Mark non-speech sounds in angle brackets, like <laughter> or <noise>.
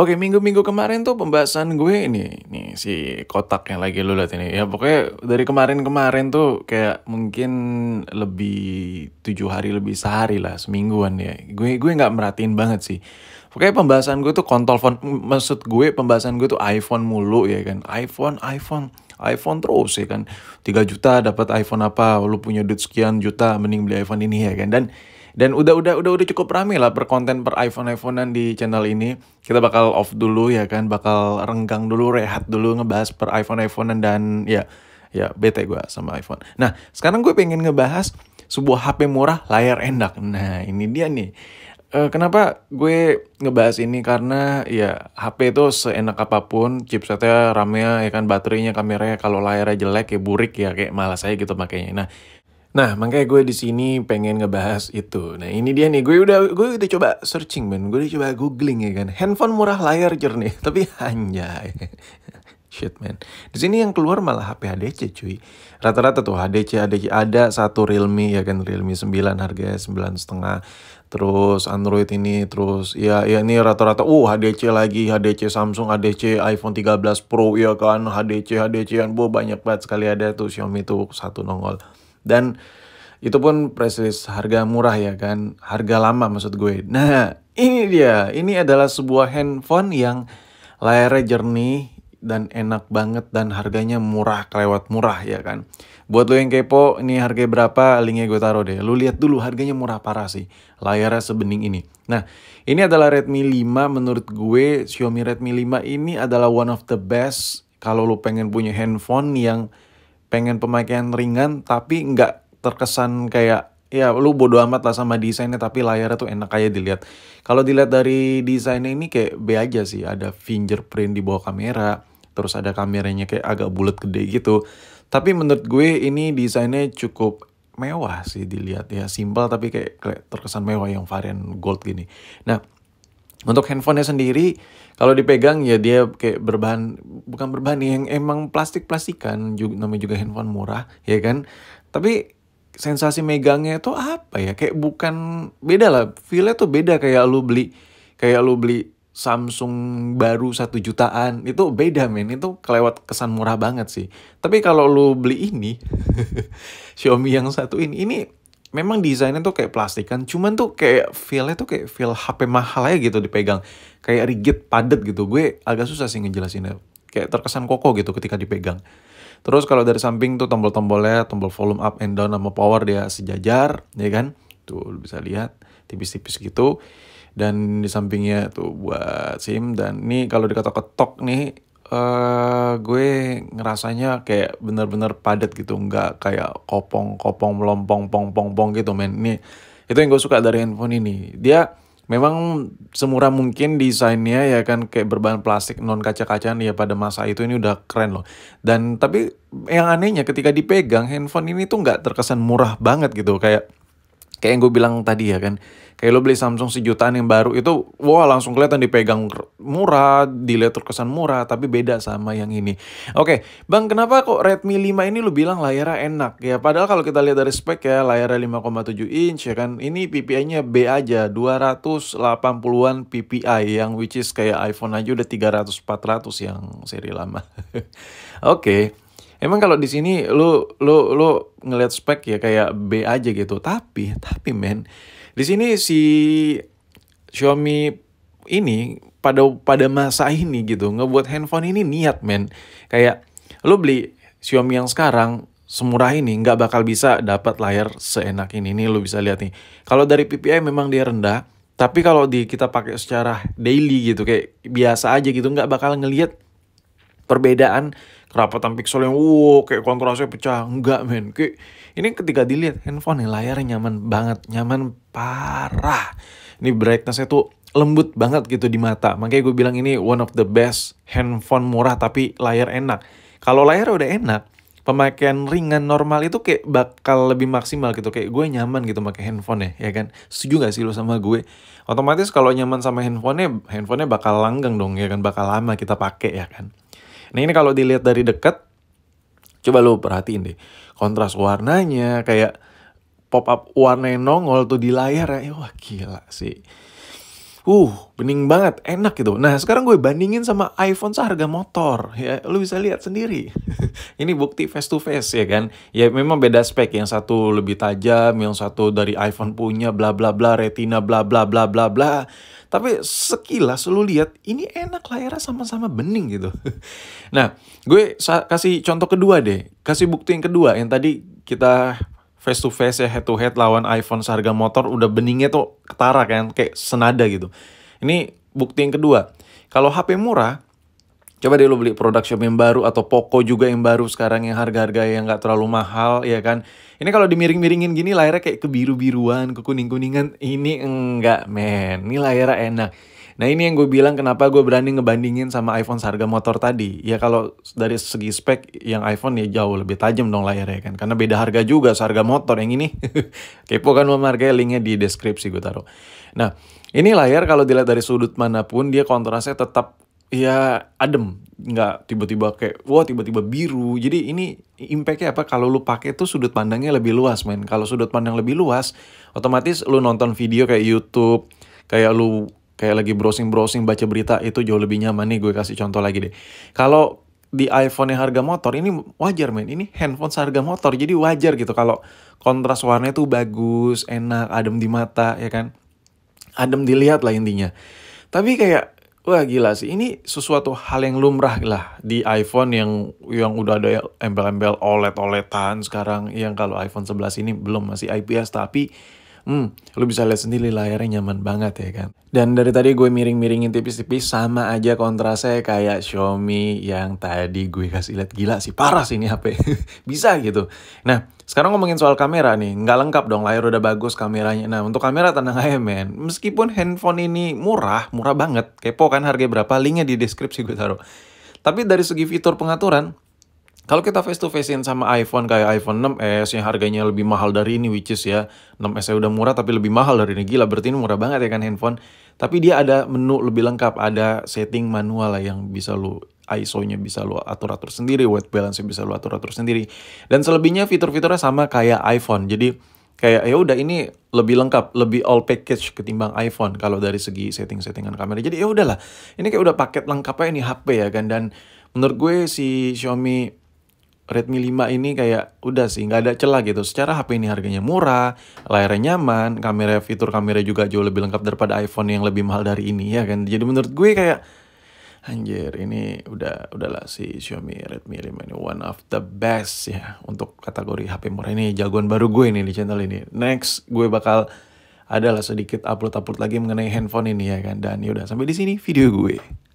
Oke, minggu-minggu kemarin tuh pembahasan gue ini, nih si kotak yang lagi lu lihat ini. Ya pokoknya dari kemarin-kemarin tuh kayak mungkin lebih tujuh hari lebih sehari lah, semingguan ya. Gue gue nggak merhatiin banget sih. Pokoknya pembahasan gue tuh kontol phone, maksud gue pembahasan gue tuh iPhone mulu ya kan. iPhone, iPhone, iPhone terus ya kan. 3 juta dapat iPhone apa, lu punya duit sekian juta mending beli iPhone ini ya kan. Dan dan udah udah udah udah cukup rame lah per konten per iPhone iPhonean di channel ini. Kita bakal off dulu ya kan, bakal renggang dulu, rehat dulu ngebahas per iPhone iPhonean dan ya ya bete gue sama iPhone. Nah sekarang gue pengen ngebahas sebuah HP murah layar endak. Nah ini dia nih. Eh, kenapa gue ngebahas ini karena ya HP itu seenak apapun chipsetnya RAM-nya ya kan baterainya kameranya kalau layarnya jelek ya burik ya kayak malas saya gitu makanya nah Nah, makanya gue di sini pengen ngebahas itu. Nah, ini dia nih. Gue udah gue udah coba searching, men. Gue udah coba googling ya kan. Handphone murah layar jernih, <laughs> tapi anjay. <laughs> Shit, man. Di sini yang keluar malah HP HDC, cuy. Rata-rata tuh HDC, HDC ada satu Realme ya kan Realme 9 harganya sembilan setengah. Terus Android ini, terus ya ya ini rata-rata uh HDC lagi, HDC Samsung, HDC iPhone 13 Pro ya kan, HDC hdc yang bu banyak banget sekali ada tuh Xiaomi tuh satu nongol. Dan itu pun press release harga murah ya kan, harga lama maksud gue. Nah, ini dia. Ini adalah sebuah handphone yang layarnya jernih dan enak banget dan harganya murah kelewat murah ya kan. Buat lo yang kepo, ini harga berapa? Linknya gue taruh deh. Lo lihat dulu harganya murah parah sih. Layarnya sebening ini. Nah, ini adalah Redmi 5 menurut gue Xiaomi Redmi 5 ini adalah one of the best kalau lo pengen punya handphone yang pengen pemakaian ringan tapi nggak terkesan kayak ya lu bodo amat lah sama desainnya tapi layarnya tuh enak kayak dilihat. Kalau dilihat dari desainnya ini kayak B aja sih, ada fingerprint di bawah kamera, terus ada kameranya kayak agak bulat gede gitu. Tapi menurut gue ini desainnya cukup mewah sih dilihat ya, simpel tapi kayak, kayak terkesan mewah yang varian gold gini. Nah, untuk handphonenya sendiri, kalau dipegang ya dia kayak berbahan bukan berbahan yang emang plastik-plastikan juga namanya juga handphone murah ya kan. Tapi sensasi megangnya itu apa ya? Kayak bukan beda lah. feelnya tuh beda kayak lu beli kayak lu beli Samsung baru satu jutaan itu beda men itu kelewat kesan murah banget sih tapi kalau lu beli ini <laughs> Xiaomi yang satu ini ini memang desainnya tuh kayak plastikan cuman tuh kayak feelnya tuh kayak feel HP mahal aja gitu dipegang kayak rigid padet gitu gue agak susah sih ngejelasinnya kayak terkesan kokoh gitu ketika dipegang. Terus kalau dari samping tuh tombol-tombolnya, tombol volume up and down sama power dia sejajar, ya kan? Tuh bisa lihat tipis-tipis gitu. Dan di sampingnya tuh buat SIM dan ini kalau diketok-ketok nih uh, gue ngerasanya kayak bener-bener padat gitu, nggak kayak kopong-kopong melompong pong-pong pong gitu men. Ini itu yang gue suka dari handphone ini. Dia Memang semurah mungkin desainnya ya kan kayak berbahan plastik non kaca-kacaan ya pada masa itu ini udah keren loh. Dan tapi yang anehnya ketika dipegang handphone ini tuh nggak terkesan murah banget gitu kayak kayak yang gue bilang tadi ya kan kayak lo beli Samsung sejutaan yang baru itu wah langsung kelihatan dipegang murah dilihat terkesan murah tapi beda sama yang ini oke okay, bang kenapa kok Redmi 5 ini lo bilang layarnya enak ya padahal kalau kita lihat dari spek ya layarnya 5,7 inch ya kan ini PPI nya B aja 280an PPI yang which is kayak iPhone aja udah 300 400 yang seri lama <laughs> oke okay. Emang kalau di sini lu lu lu ngelihat spek ya kayak B aja gitu. Tapi tapi men, di sini si Xiaomi ini pada pada masa ini gitu ngebuat handphone ini niat men. Kayak lu beli Xiaomi yang sekarang semurah ini nggak bakal bisa dapat layar seenak ini nih lu bisa lihat nih kalau dari PPI memang dia rendah tapi kalau di kita pakai secara daily gitu kayak biasa aja gitu nggak bakal ngelihat perbedaan kerapatan pixel yang wow kayak kontrasnya pecah enggak men kayak ini ketika dilihat handphone nih layarnya nyaman banget nyaman parah ini brightnessnya tuh lembut banget gitu di mata makanya gue bilang ini one of the best handphone murah tapi layar enak kalau layar udah enak pemakaian ringan normal itu kayak bakal lebih maksimal gitu kayak gue nyaman gitu pakai handphone ya kan setuju gak sih lo sama gue otomatis kalau nyaman sama handphonenya handphonenya bakal langgeng dong ya kan bakal lama kita pakai ya kan Nah ini kalau dilihat dari dekat, coba lo perhatiin deh. Kontras warnanya kayak pop-up warna yang nongol tuh di layar ya. wah gila sih uh bening banget enak gitu nah sekarang gue bandingin sama iPhone seharga motor ya lu bisa lihat sendiri <laughs> ini bukti face to face ya kan ya memang beda spek yang satu lebih tajam yang satu dari iPhone punya bla bla bla retina bla bla bla bla bla tapi sekilas lu lihat ini enak layarnya sama-sama bening gitu <laughs> nah gue kasih contoh kedua deh kasih bukti yang kedua yang tadi kita face to face ya head to head lawan iPhone seharga motor udah beningnya tuh ketara kan kayak senada gitu. Ini bukti yang kedua. Kalau HP murah, coba deh lo beli produk Xiaomi yang baru atau Poco juga yang baru sekarang yang harga-harga yang nggak terlalu mahal ya kan. Ini kalau dimiring-miringin gini layarnya kayak kebiru-biruan, kekuning-kuningan. Ini enggak men, ini layarnya enak Nah ini yang gue bilang kenapa gue berani ngebandingin sama iPhone seharga motor tadi. Ya kalau dari segi spek yang iPhone ya jauh lebih tajam dong layarnya kan. Karena beda harga juga seharga motor yang ini. <laughs> Kepo kan sama harganya linknya di deskripsi gue taruh. Nah ini layar kalau dilihat dari sudut manapun dia kontrasnya tetap ya adem nggak tiba-tiba kayak wah tiba-tiba biru jadi ini impactnya apa kalau lu pakai tuh sudut pandangnya lebih luas men kalau sudut pandang lebih luas otomatis lu nonton video kayak YouTube kayak lu kayak lagi browsing-browsing baca berita itu jauh lebih nyaman nih gue kasih contoh lagi deh. Kalau di iPhone yang harga motor ini wajar men ini handphone seharga motor jadi wajar gitu kalau kontras warnanya tuh bagus enak adem di mata ya kan adem dilihat lah intinya tapi kayak wah gila sih ini sesuatu hal yang lumrah lah di iPhone yang yang udah ada embel-embel OLED OLEDan sekarang yang kalau iPhone 11 ini belum masih IPS tapi Hmm, lu bisa lihat sendiri layarnya nyaman banget ya kan. Dan dari tadi gue miring-miringin tipis-tipis sama aja kontrasnya kayak Xiaomi yang tadi gue kasih lihat gila sih parah sih ini HP. <laughs> bisa gitu. Nah, sekarang ngomongin soal kamera nih, nggak lengkap dong layar udah bagus kameranya. Nah untuk kamera tenang aja men, meskipun handphone ini murah, murah banget. Kepo kan harga berapa, linknya di deskripsi gue taruh. Tapi dari segi fitur pengaturan, kalau kita face to facein sama iPhone kayak iPhone 6s yang harganya lebih mahal dari ini which is ya 6s saya udah murah tapi lebih mahal dari ini gila berarti ini murah banget ya kan handphone. Tapi dia ada menu lebih lengkap, ada setting manual lah yang bisa lu ISO-nya bisa lu atur-atur sendiri, white balance bisa lu atur-atur sendiri. Dan selebihnya fitur-fiturnya sama kayak iPhone. Jadi kayak ya udah ini lebih lengkap, lebih all package ketimbang iPhone kalau dari segi setting-settingan kamera. Jadi ya udahlah, ini kayak udah paket lengkap aja ini HP ya kan. Dan menurut gue si Xiaomi Redmi 5 ini kayak udah sih nggak ada celah gitu. Secara HP ini harganya murah, layarnya nyaman, kamera fitur kamera juga jauh lebih lengkap daripada iPhone yang lebih mahal dari ini ya kan. Jadi menurut gue kayak anjir ini udah udahlah si Xiaomi Redmi 5 ini one of the best ya untuk kategori HP murah ini jagoan baru gue nih di channel ini. Next gue bakal adalah sedikit upload-upload lagi mengenai handphone ini ya kan. Dan yaudah sampai di sini video gue.